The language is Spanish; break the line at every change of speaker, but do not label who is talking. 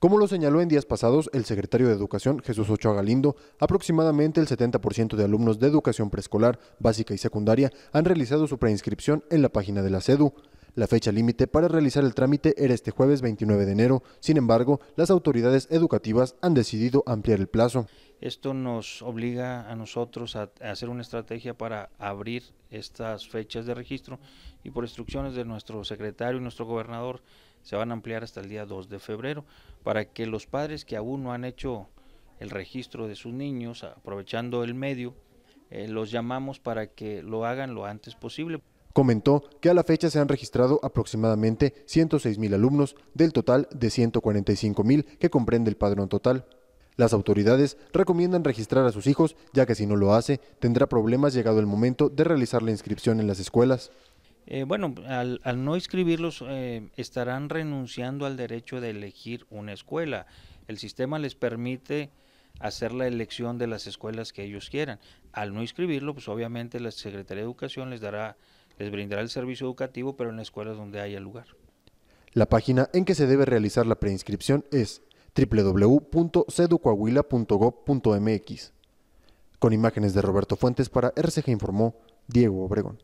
Como lo señaló en días pasados el secretario de Educación, Jesús Ochoa Galindo, aproximadamente el 70% de alumnos de educación preescolar, básica y secundaria han realizado su preinscripción en la página de la Cedu. La fecha límite para realizar el trámite era este jueves 29 de enero. Sin embargo, las autoridades educativas han decidido ampliar el plazo.
Esto nos obliga a nosotros a, hacer una estrategia para abrir estas fechas de registro y por instrucciones de nuestro secretario y nuestro gobernador se van a ampliar hasta el día 2 de febrero para que los padres que aún no han hecho el registro de sus niños, aprovechando el medio, eh, los llamamos para que lo hagan lo antes posible.
Comentó que a la fecha se han registrado aproximadamente 106 mil alumnos del total de 145 mil que comprende el padrón total. Las autoridades recomiendan registrar a sus hijos, ya que si no lo hace, tendrá problemas llegado el momento de realizar la inscripción en las escuelas.
Eh, bueno, al, no inscribirlos eh, estarán renunciando al derecho de elegir una escuela. El sistema les permite hacer la elección de las escuelas que ellos quieran. Al no inscribirlo, pues obviamente la Secretaría de Educación les dará les brindará el servicio educativo, pero en escuelas donde haya lugar.
La página en que se debe realizar la preinscripción es www.ceducoahuila.gov.mx. Con imágenes de Roberto Fuentes para RCG Informó, Diego Obregón.